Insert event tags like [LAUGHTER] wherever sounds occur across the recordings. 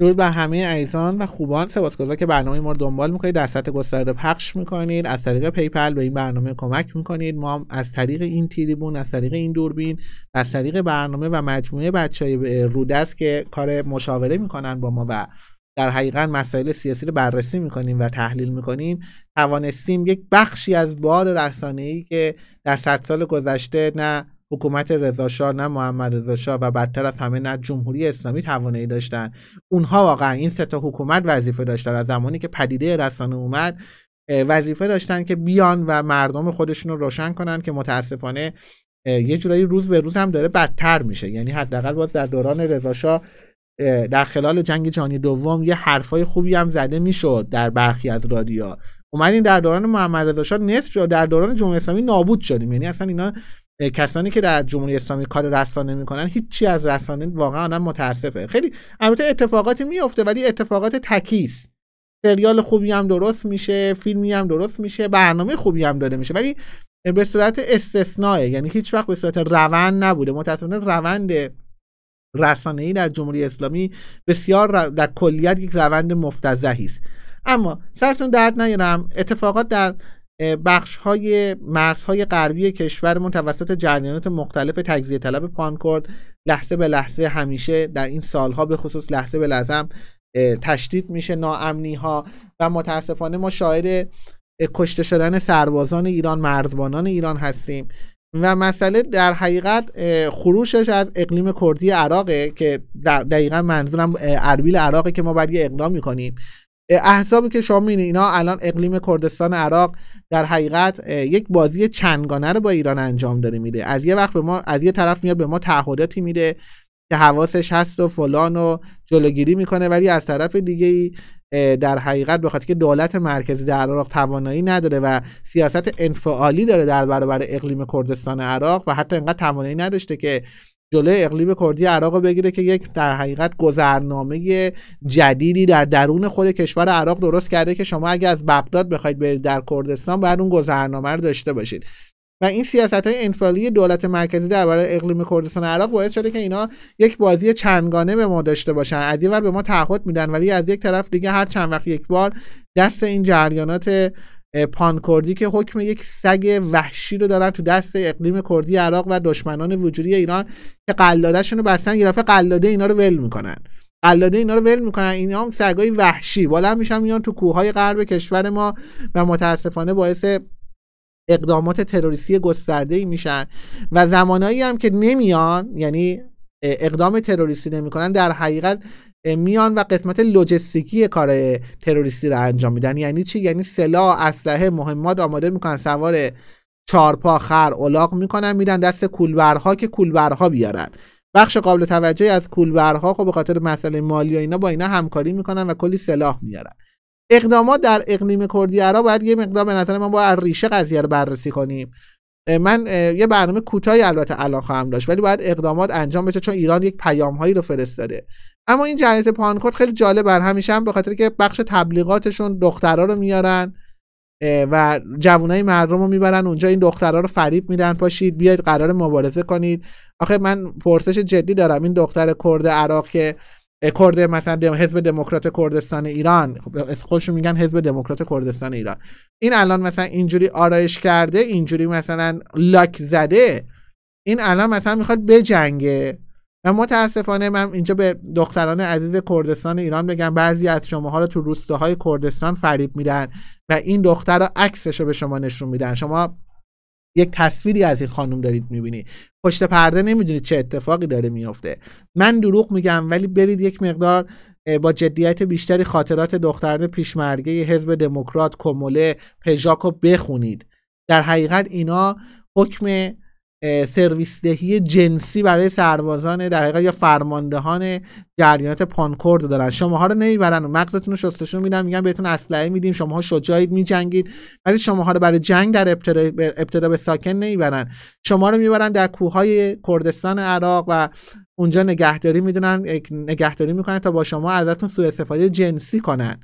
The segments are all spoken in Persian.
درود بر همه ایزان و خوبان سپاسگزار که برنامه ما رو دنبال میکنید در سطح گسترده پخش میکنید از طریق پیپل به این برنامه کمک میکنید ما از طریق این تریبون از طریق این دوربین از طریق برنامه و مجموعه بچه های رودست که کار مشاوره میکنن با ما و در حقیقت مسائل سیاسی رو بررسی میکنیم و تحلیل میکنیم توانستیم یک بخشی از بار ای که در صد سال گذشته نه حکومت شاه نه محمد شاه و بدتر از همه نه جمهوری اسلامی توانایی داشتن اونها واقعا این سه تا حکومت وظیفه داشتن از زمانی که پدیده رسانه اومد وظیفه داشتن که بیان و مردم خودشون رو روشن کنن که متاسفانه یه جورایی روز به روز هم داره بدتر میشه یعنی حداقل باز در دوران رضاشاه در خلال جنگ جهانی دوم یه حرفای خوبی هم زده میشد در برخی از رادیو اومدیم در دوران محمد رضا شاه نصف در دوران جمهوری اسلامی نابود شدیم یعنی اصلا اینا کسانی که در جمهوری اسلامی کار رسانه میکنن هیچی از رسانه واقعا آنم متاسفه خیلی البته اتفاقاتی میفته ولی اتفاقات تکیست سریال خوبی هم درست میشه فیلمی هم درست میشه برنامه خوبی هم داده میشه ولی به صورت استثناء یعنی هیچ وقت به صورت روند نبوده متاسفانه روند رسانه ای در جمهوری اسلامی بسیار در کلیت یک روند مفتزهی است اما سرتون درد نیارم اتفاقات در بخش های مرزهای غربی کشور توسط جریانات مختلف تجزیه طلب پانکورد لحظه به لحظه همیشه در این سالها به خصوص لحظه به لحظه تشدید میشه ناامنی ها و متاسفانه ما شاهد کشته شدن سربازان ایران مرزبانان ایران هستیم و مسئله در حقیقت خروشش از اقلیم کردی عراقه که دقیقا منظورم اربیل عراقه که ما باید یه اقدام میکنیم احزابی که شما میبینید اینا الان اقلیم کردستان عراق در حقیقت یک بازی چندگانه رو با ایران انجام داره میده از یه وقت به ما از یه طرف میاد به ما تعهداتی میده که حواسش هست و فلان و جلوگیری میکنه ولی از طرف دیگه ای در حقیقت بخاطر که دولت مرکزی در عراق توانایی نداره و سیاست انفعالی داره در برابر اقلیم کردستان عراق و حتی انقدر توانایی نداشته که جلوی اقلیم کردی عراق بگیره که یک در حقیقت گذرنامه جدیدی در درون خود کشور عراق درست کرده که شما اگه از بغداد بخواید برید در کردستان باید اون گذرنامه رو داشته باشید و این سیاست های انفعالی دولت مرکزی در برای اقلیم کردستان عراق باعث شده که اینا یک بازی چندگانه به ما داشته باشن از این به ما تعهد میدن ولی از یک طرف دیگه هر چند وقت یک بار دست این جریانات پانکردی که حکم یک سگ وحشی رو دارن تو دست اقلیم کردی عراق و دشمنان وجودی ایران که قلادهشون رو بستن یه قلاده اینا رو ول میکنن قلاده اینا رو ول میکنن اینا هم سگای وحشی بالا میشن میان تو کوههای غرب کشور ما و متاسفانه باعث اقدامات تروریستی گسترده ای میشن و زمانایی هم که نمیان یعنی اقدام تروریستی نمیکنن در حقیقت میان و قسمت لوجستیکی کار تروریستی رو انجام میدن یعنی چی یعنی سلاح اسلحه مهمات آماده میکنن سوار چارپا خر الاغ میکنن میدن دست کولبرها که کولبرها بیارن بخش قابل توجهی از کولبرها خب به خاطر مسئله مالی و اینا با اینا همکاری میکنن و کلی سلاح میارن اقدامات در اقلیم کردی عرب باید یه مقدار به نظر من با ریشه قضیه رو بررسی کنیم من یه برنامه کوتاهی البته الان خواهم داشت ولی باید اقدامات انجام بشه چون ایران یک پیامهایی رو فرستاده اما این جنریت پانکورد خیلی جالب بر همیشه هم به خاطر که بخش تبلیغاتشون دخترها رو میارن و جوانای مردم رو میبرن اونجا این دخترها رو فریب میدن پاشید بیاید قرار مبارزه کنید آخه من پرسش جدی دارم این دختر کرد عراق که کرد مثلا دم... حزب دموکرات کردستان ایران خب میگن حزب دموکرات کردستان ایران این الان مثلا اینجوری آرایش کرده اینجوری مثلا لاک زده این الان مثلا میخواد بجنگه و متاسفانه من اینجا به دختران عزیز کردستان ایران بگم بعضی از شماها رو تو روستاهای کردستان فریب میدن و این دختر رو عکسش رو به شما نشون میدن شما یک تصویری از این خانم دارید میبینی پشت پرده نمیدونید چه اتفاقی داره میافته من دروغ میگم ولی برید یک مقدار با جدیت بیشتری خاطرات دختران پیشمرگه حزب دموکرات کموله پژاکو بخونید در حقیقت اینا حکم سرویس دهی جنسی برای سربازان در حقیقت یا فرماندهان جریانات پانکورد دارن شماها رو نمیبرن و مغزتون رو شستشون میدن میگن بهتون اسلحه میدیم شماها شجاعید میجنگید ولی شماها رو برای جنگ در ابتدا, به ساکن نمیبرن شما رو میبرن در کوههای کردستان عراق و اونجا نگهداری میدونن نگهداری میکنن تا با شما ازتون سوء استفاده جنسی کنن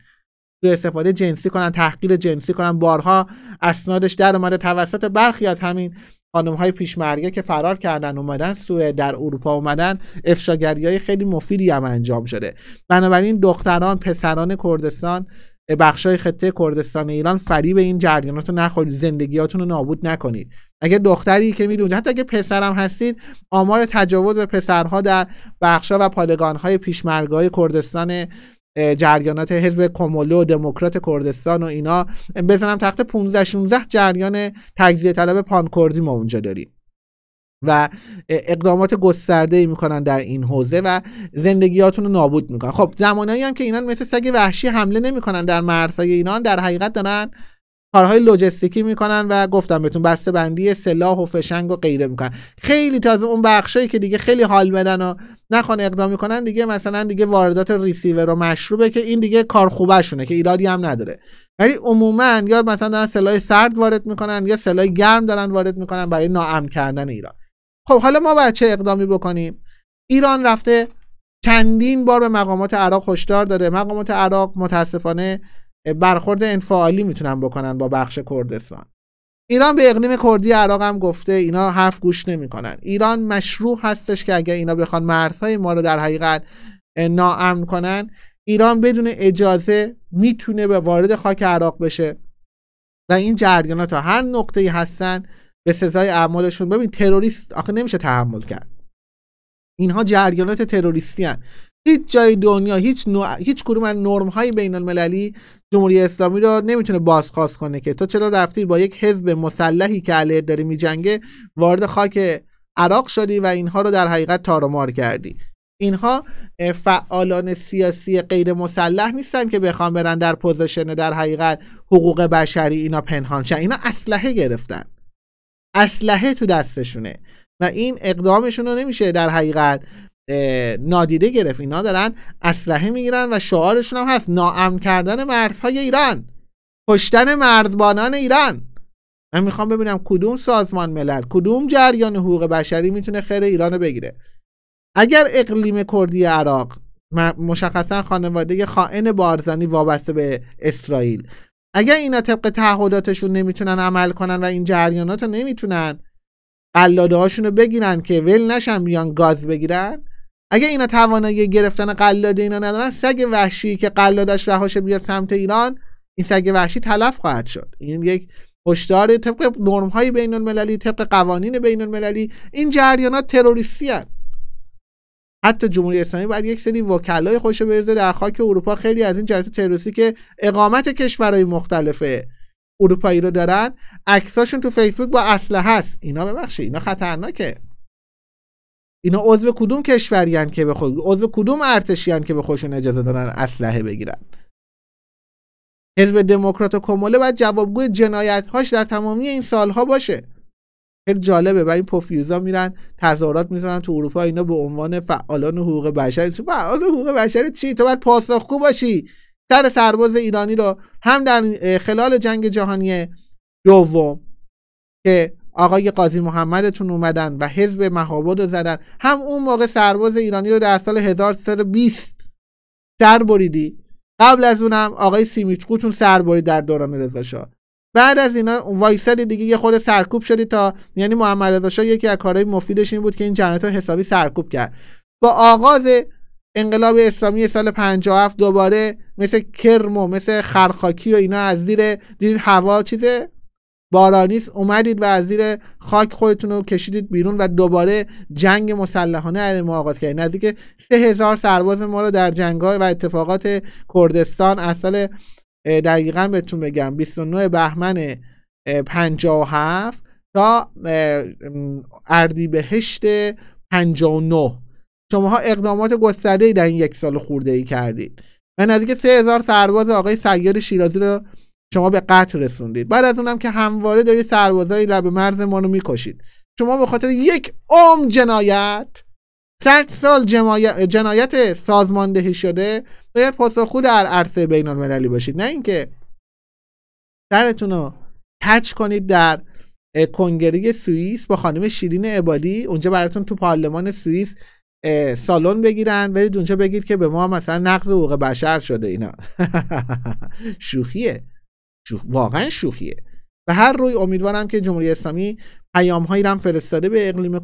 سوء استفاده جنسی کنن تحقیر جنسی کنن بارها اسنادش در اومده توسط برخی از همین خانم های پیشمرگه که فرار کردن اومدن سوئد در اروپا اومدن افشاگری های خیلی مفیدی هم انجام شده بنابراین دختران پسران کردستان بخشای خطه کردستان ایران به این جریانات رو نخورید زندگیاتون رو نابود نکنید اگه دختری که میدونید حتی اگه پسرم هستید آمار تجاوز به پسرها در بخشا و پادگانهای های کردستان جریانات حزب کومولو و دموکرات کردستان و اینا بزنم تخت 15 16 جریان تجزیه طلب کردی ما اونجا داریم و اقدامات گسترده ای میکنن در این حوزه و زندگیاتونو رو نابود میکنن خب زمانایی هم که اینا مثل سگ وحشی حمله نمیکنن در مرزهای اینان در حقیقت دارن کارهای لوجستیکی میکنن و گفتم بهتون بسته بندی سلاح و فشنگ و غیره میکنن خیلی تازه اون بخشایی که دیگه خیلی حال بدن و نخوان اقدام میکنن دیگه مثلا دیگه واردات ریسیور و مشروبه که این دیگه کار خوبشونه که ایرادی هم نداره ولی عموما یا مثلا دارن سلاح سرد وارد میکنن یا سلاح گرم دارن وارد میکنن برای ناامن کردن ایران خب حالا ما باید چه اقدامی بکنیم ایران رفته چندین بار به مقامات عراق هشدار داره مقامات عراق متاسفانه برخورد انفعالی میتونن بکنن با بخش کردستان ایران به اقلیم کردی عراق هم گفته اینا حرف گوش نمیکنن ایران مشروع هستش که اگر اینا بخوان مرزهای ما رو در حقیقت ناامن کنن ایران بدون اجازه میتونه به وارد خاک عراق بشه و این جریانات تا هر نقطه هستن به سزای اعمالشون ببین تروریست آخه نمیشه تحمل کرد اینها جریانات تروریستی هستن هیچ جای دنیا هیچ نوع، هیچ کدوم از نرم های بین المللی جمهوری اسلامی رو نمیتونه بازخواست کنه که تو چرا رفتی با یک حزب مسلحی که علیه داره میجنگه وارد خاک عراق شدی و اینها رو در حقیقت تارمار کردی اینها فعالان سیاسی غیر مسلح نیستن که بخوام برن در پوزیشن در حقیقت حقوق بشری اینا پنهان شن اینا اسلحه گرفتن اسلحه تو دستشونه و این اقدامشون رو نمیشه در حقیقت نادیده گرفت اینا دارن اسلحه میگیرن و شعارشون هم هست ناامن کردن مرزهای ایران کشتن مرزبانان ایران من میخوام ببینم کدوم سازمان ملل کدوم جریان حقوق بشری میتونه خیر ایران رو بگیره اگر اقلیم کردی عراق مشخصا خانواده خائن بارزانی وابسته به اسرائیل اگر اینا طبق تعهداتشون نمیتونن عمل کنن و این جریانات رو نمیتونن قلاده هاشون رو بگیرن که ول نشن بیان گاز بگیرن اگه اینا توانایی گرفتن قلاده اینا ندارن سگ وحشی که قلادش رهاشه بیاد سمت ایران این سگ وحشی تلف خواهد شد این یک هشدار طبق نرم های بین المللی طبق قوانین بین المللی این جریانات تروریستی هست حتی جمهوری اسلامی باید یک سری وکلای خوش برزه در خاک اروپا خیلی از این جریانات تروریستی که اقامت کشورهای مختلف اروپایی رو دارن عکساشون تو فیسبوک با اسلحه هست اینا ببخشید اینا خطرناکه اینا عضو کدوم کشوریان که به عضو کدوم ارتشیان که به خودشون اجازه دادن اسلحه بگیرن حزب دموکرات و کموله باید جوابگوی جنایت هاش در تمامی این سالها باشه خیلی جالبه برای پوفیوزا میرن تظاهرات میزنن تو اروپا اینا به عنوان فعالان حقوق بشر فعال حقوق بشر چی تو باید پاسخگو باشی سر سرباز ایرانی رو هم در خلال جنگ جهانی دوم که آقای قاضی محمدتون اومدن و حزب مهاباد زدن هم اون موقع سرباز ایرانی رو در سال 1320 سر بریدی قبل از اونم آقای سیمیچکوتون سر برید در دوران رضا بعد از اینا وایسد دیگه یه خود سرکوب شدی تا یعنی محمد رضا یکی از کارهای مفیدش این بود که این جنایت حسابی سرکوب کرد با آغاز انقلاب اسلامی سال 57 دوباره مثل کرم و مثل خرخاکی و اینا از زیر دید هوا چیزه بارانیس اومدید و از زیر خاک خودتون رو کشیدید بیرون و دوباره جنگ مسلحانه علیه ما آغاز کردید نزدیک سه هزار سرباز ما رو در های و اتفاقات کردستان از سال دقیقا بهتون بگم 29 بهمن 57 تا اردیبهشت 59 شماها اقدامات ای در این یک سال خورده ای کردید و نزدیک هزار سرباز آقای سیاد شیرازی رو شما به قتل رسوندید بعد از اونم که همواره داری سربازای لب مرز ما رو میکشید شما به خاطر یک عم جنایت صد سال جنایت سازماندهی شده باید پاسخگو در عرصه بین المللی باشید نه اینکه سرتون رو تچ کنید در کنگره سوئیس با خانم شیرین عبادی اونجا براتون تو پارلمان سوئیس سالن بگیرن برید اونجا بگید که به ما مثلا نقض حقوق بشر شده اینا [LAUGHS] شوخیه واقعا شوخیه به هر روی امیدوارم که جمهوری اسلامی پیام هایی هم فرستاده به اقلیم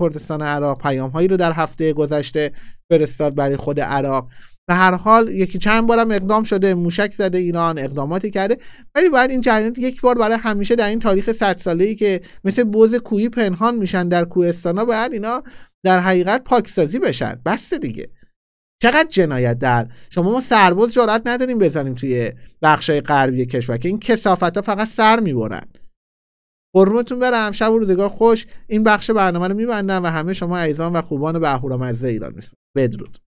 کردستان عراق پیام هایی رو در هفته گذشته فرستاد برای خود عراق به هر حال یکی چند بارم اقدام شده موشک زده ایران اقداماتی کرده ولی باید این جریان یک بار برای همیشه در این تاریخ صد ساله ای که مثل بوز کوی پنهان میشن در کوهستانا باید اینا در حقیقت پاکسازی بشن بس دیگه چقدر جنایت در شما ما سرباز جرأت نداریم بزنیم توی بخشای غربی کشور که این کسافت ها فقط سر میبرن قرمتون برم شب و روزگار خوش این بخش برنامه رو میبندم و همه شما ایزان و خوبان بهورامزه ایران بدرود